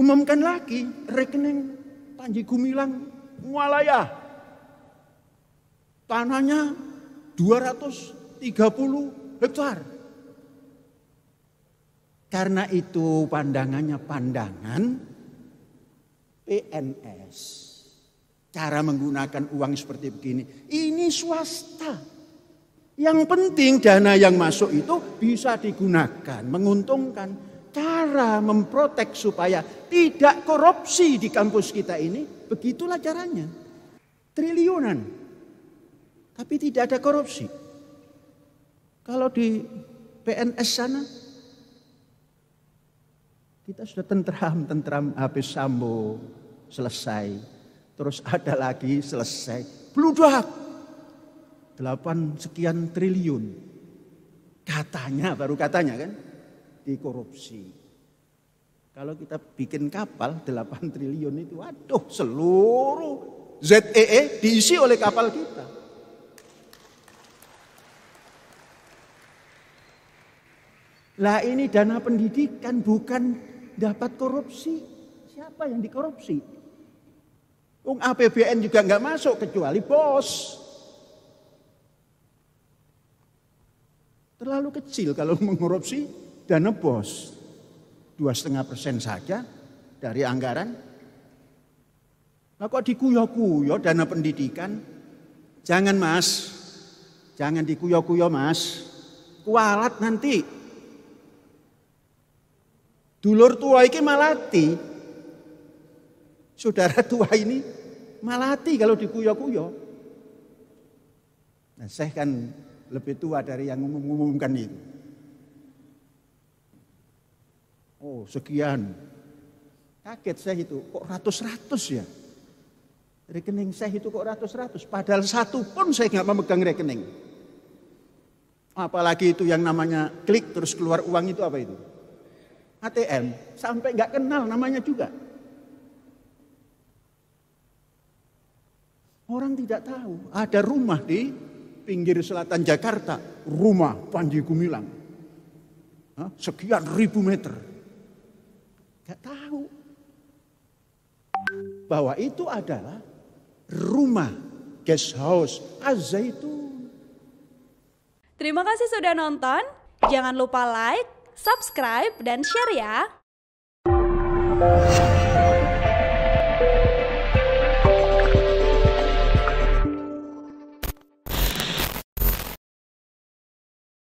Umumkan lagi rekening Panji Gumilang Mualaya. Tanahnya 230 hektar. Karena itu pandangannya pandangan PNS. Cara menggunakan uang seperti begini. Ini swasta. Yang penting dana yang masuk itu bisa digunakan, menguntungkan cara memprotek supaya tidak korupsi di kampus kita ini, begitulah caranya. Triliunan, tapi tidak ada korupsi. Kalau di PNS sana, kita sudah tentram-tentram habis sambo selesai. Terus ada lagi selesai. Bludak. Delapan sekian triliun. Katanya, baru katanya kan dikorupsi. Kalau kita bikin kapal 8 triliun itu aduh, seluruh ZEE e diisi oleh kapal kita. Lah ini dana pendidikan bukan dapat korupsi. Siapa yang dikorupsi? Ung APBN juga nggak masuk kecuali bos. Terlalu kecil kalau mengorupsi dan nebos dua setengah persen saja dari anggaran. Nah kok dikuyo-kuyo dana pendidikan? Jangan mas, jangan dikuyo-kuyo mas, kualat nanti. Dulur tua ini malati, saudara tua ini malati kalau dikuyo-kuyo. Nah, saya kan lebih tua dari yang mengumumkan ini. Oh sekian. Kaget saya itu, kok ratus-ratus ya? Rekening saya itu kok ratus-ratus. Padahal satu pun saya nggak memegang rekening. Apalagi itu yang namanya klik terus keluar uang itu apa itu? ATM. Sampai nggak kenal namanya juga. Orang tidak tahu. Ada rumah di pinggir selatan Jakarta. Rumah Panji Gumilang. Sekian ribu meter. Tidak tahu. Bahwa itu adalah rumah, guest house, Azaitun. Terima kasih sudah nonton. Jangan lupa like, subscribe, dan share ya.